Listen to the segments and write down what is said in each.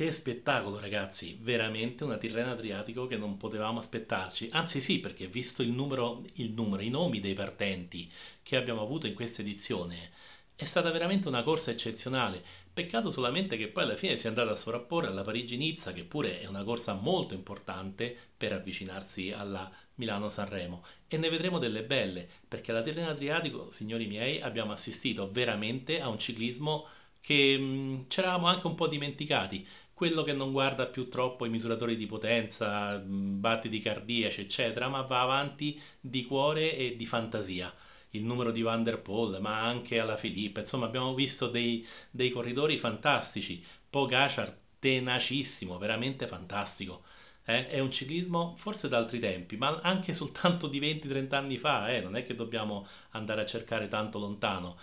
Che spettacolo, ragazzi! Veramente una Tirrena Adriatico che non potevamo aspettarci. Anzi, sì, perché visto il numero, il numero, i nomi dei partenti che abbiamo avuto in questa edizione, è stata veramente una corsa eccezionale. Peccato solamente che poi alla fine si è andata a sovrapporre alla Parigi-Nizza, che pure è una corsa molto importante per avvicinarsi alla Milano-Sanremo. E ne vedremo delle belle, perché alla Tirrena Adriatico, signori miei, abbiamo assistito veramente a un ciclismo che ci eravamo anche un po' dimenticati quello che non guarda più troppo i misuratori di potenza, mm, battiti cardiaci, eccetera, ma va avanti di cuore e di fantasia. Il numero di Van der Poel, ma anche alla Filippa, insomma, abbiamo visto dei, dei corridori fantastici. Pogacar tenacissimo, veramente fantastico. Eh? È un ciclismo forse da altri tempi, ma anche soltanto di 20-30 anni fa, eh? non è che dobbiamo andare a cercare tanto lontano.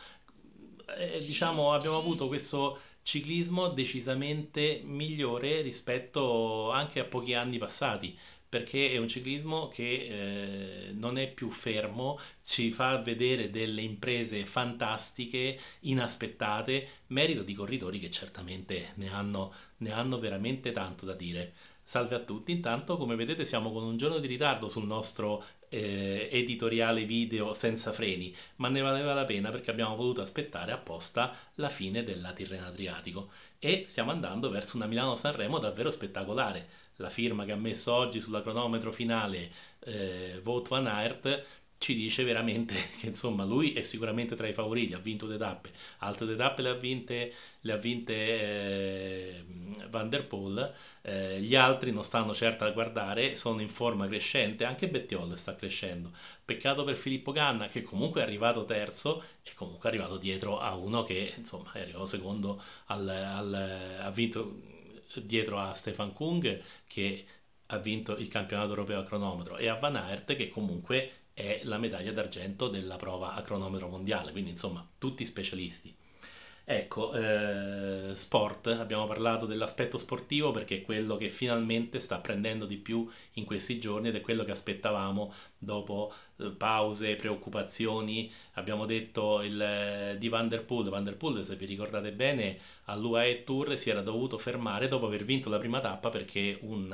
Eh, diciamo, abbiamo avuto questo ciclismo decisamente migliore rispetto anche a pochi anni passati perché è un ciclismo che eh, non è più fermo, ci fa vedere delle imprese fantastiche, inaspettate, merito di corridori che certamente ne hanno, ne hanno veramente tanto da dire. Salve a tutti, intanto come vedete siamo con un giorno di ritardo sul nostro eh, editoriale video senza freni, ma ne valeva la pena perché abbiamo voluto aspettare apposta la fine della Tirrena Adriatico e stiamo andando verso una Milano-Sanremo davvero spettacolare. La firma che ha messo oggi sulla cronometro finale eh, Vote Van Aert ci dice veramente che insomma lui è sicuramente tra i favoriti, ha vinto due tappe, altre due tappe le ha vinte, le ha vinte eh, Van der Poel, eh, gli altri non stanno certo a guardare, sono in forma crescente, anche Bettiol sta crescendo, peccato per Filippo Ganna che comunque è arrivato terzo e comunque è arrivato dietro a uno che insomma è arrivato secondo, al, al, ha vinto dietro a Stefan Kung che ha vinto il campionato europeo a cronometro e a Van Aert che comunque è la medaglia d'argento della prova a cronometro mondiale, quindi insomma tutti specialisti. Ecco, eh, sport, abbiamo parlato dell'aspetto sportivo perché è quello che finalmente sta prendendo di più in questi giorni ed è quello che aspettavamo dopo eh, pause, preoccupazioni. Abbiamo detto il, eh, di Van der Poel, Van der Poel se vi ricordate bene all'UAE Tour si era dovuto fermare dopo aver vinto la prima tappa perché un,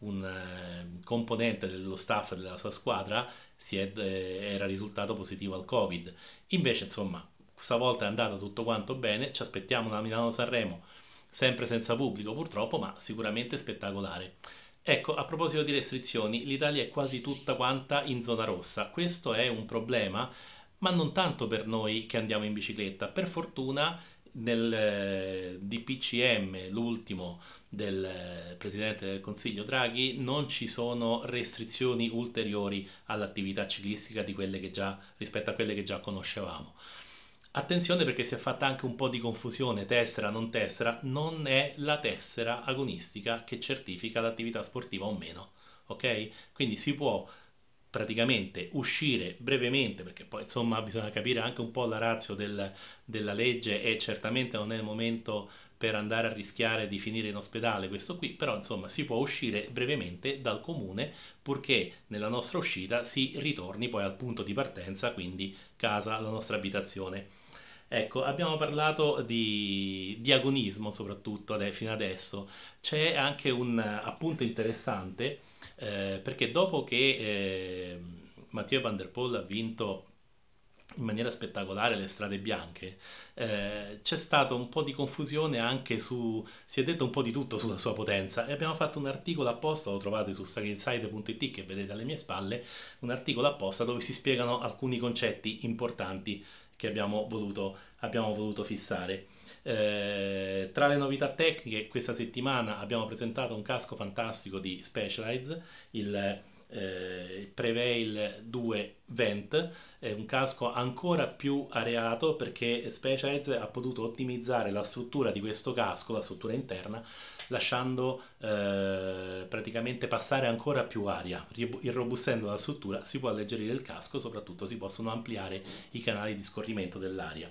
un eh, componente dello staff della sua squadra è, eh, era risultato positivo al Covid. Invece insomma questa volta è andato tutto quanto bene, ci aspettiamo una Milano-Sanremo sempre senza pubblico purtroppo, ma sicuramente spettacolare. Ecco, a proposito di restrizioni, l'Italia è quasi tutta quanta in zona rossa. Questo è un problema, ma non tanto per noi che andiamo in bicicletta. Per fortuna nel eh, DPCM, l'ultimo del eh, Presidente del Consiglio Draghi, non ci sono restrizioni ulteriori all'attività ciclistica rispetto a quelle che già conoscevamo. Attenzione perché si è fatta anche un po' di confusione, tessera, non tessera, non è la tessera agonistica che certifica l'attività sportiva o meno, ok? Quindi si può praticamente uscire brevemente, perché poi insomma bisogna capire anche un po' la razio del, della legge e certamente non è il momento per andare a rischiare di finire in ospedale questo qui, però insomma si può uscire brevemente dal comune purché nella nostra uscita si ritorni poi al punto di partenza, quindi casa, la nostra abitazione. Ecco, abbiamo parlato di, di agonismo soprattutto ad, fino adesso. C'è anche un appunto interessante eh, perché dopo che eh, Matteo Van Der Poel ha vinto in maniera spettacolare le strade bianche, eh, c'è stata un po' di confusione anche su, si è detto un po' di tutto sulla sua potenza e abbiamo fatto un articolo apposta, lo trovate su staginside.it che vedete alle mie spalle, un articolo apposta dove si spiegano alcuni concetti importanti che abbiamo voluto, abbiamo voluto fissare. Eh, tra le novità tecniche, questa settimana abbiamo presentato un casco fantastico di Specialized, il eh, Prevail 2 Vent, è un casco ancora più areato perché Specialized ha potuto ottimizzare la struttura di questo casco, la struttura interna, lasciando eh, praticamente passare ancora più aria. Irrobustendo la struttura si può alleggerire il casco, soprattutto si possono ampliare i canali di scorrimento dell'aria.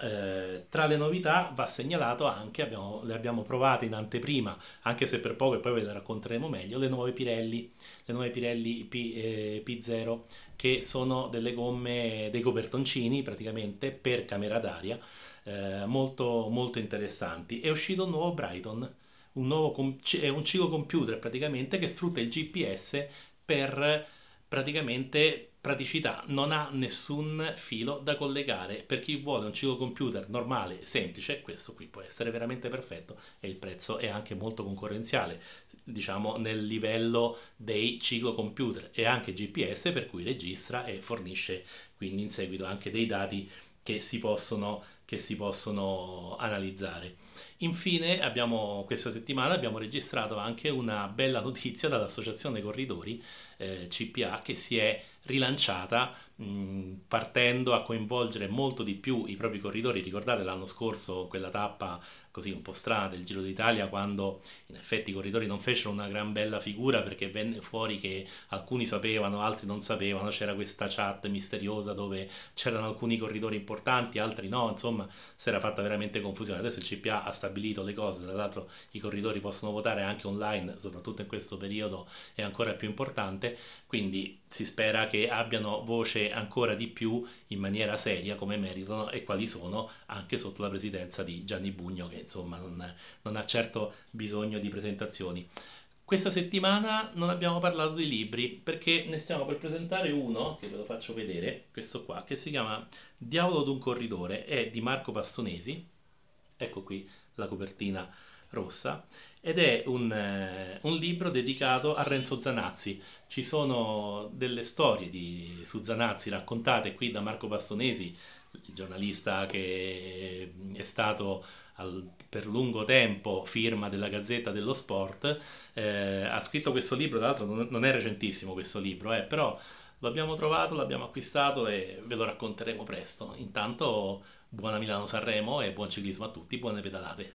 Eh, tra le novità va segnalato anche, abbiamo, le abbiamo provate in anteprima, anche se per poco e poi ve le racconteremo meglio, le nuove Pirelli, le nuove Pirelli P, eh, P0 che sono delle gomme, dei copertoncini praticamente per camera d'aria, eh, molto, molto interessanti. È uscito un nuovo Brighton, un, nuovo com- è un ciclo computer praticamente che sfrutta il GPS per praticamente praticità non ha nessun filo da collegare per chi vuole un ciclo computer normale semplice questo qui può essere veramente perfetto e il prezzo è anche molto concorrenziale diciamo nel livello dei ciclo computer e anche GPS per cui registra e fornisce quindi in seguito anche dei dati che si possono che si possono analizzare. Infine, abbiamo, questa settimana abbiamo registrato anche una bella notizia dall'Associazione Corridori eh, CPA che si è rilanciata Mm, partendo a coinvolgere molto di più i propri corridori. Ricordate l'anno scorso quella tappa così un po' strana del Giro d'Italia quando in effetti i corridori non fecero una gran bella figura perché venne fuori che alcuni sapevano, altri non sapevano, c'era questa chat misteriosa dove c'erano alcuni corridori importanti, altri no, insomma si era fatta veramente confusione. Adesso il CPA ha stabilito le cose, tra l'altro i corridori possono votare anche online, soprattutto in questo periodo è ancora più importante, quindi si spera che abbiano voce ancora di più in maniera seria come meritano e quali sono anche sotto la presidenza di Gianni Bugno che insomma non, non ha certo bisogno di presentazioni. Questa settimana non abbiamo parlato di libri perché ne stiamo per presentare uno, che ve lo faccio vedere, questo qua, che si chiama Diavolo d'un corridore, è di Marco Pastonesi, ecco qui la copertina rossa ed è un, eh, un, libro dedicato a Renzo Zanazzi. Ci sono delle storie di, su Zanazzi raccontate qui da Marco Bastonesi, il giornalista che è stato al, per lungo tempo firma della Gazzetta dello Sport. Eh, ha scritto questo libro, tra l'altro non, non è recentissimo questo libro, eh, però l'abbiamo trovato, l'abbiamo acquistato e ve lo racconteremo presto. Intanto buona Milano Sanremo e buon ciclismo a tutti, buone pedalate.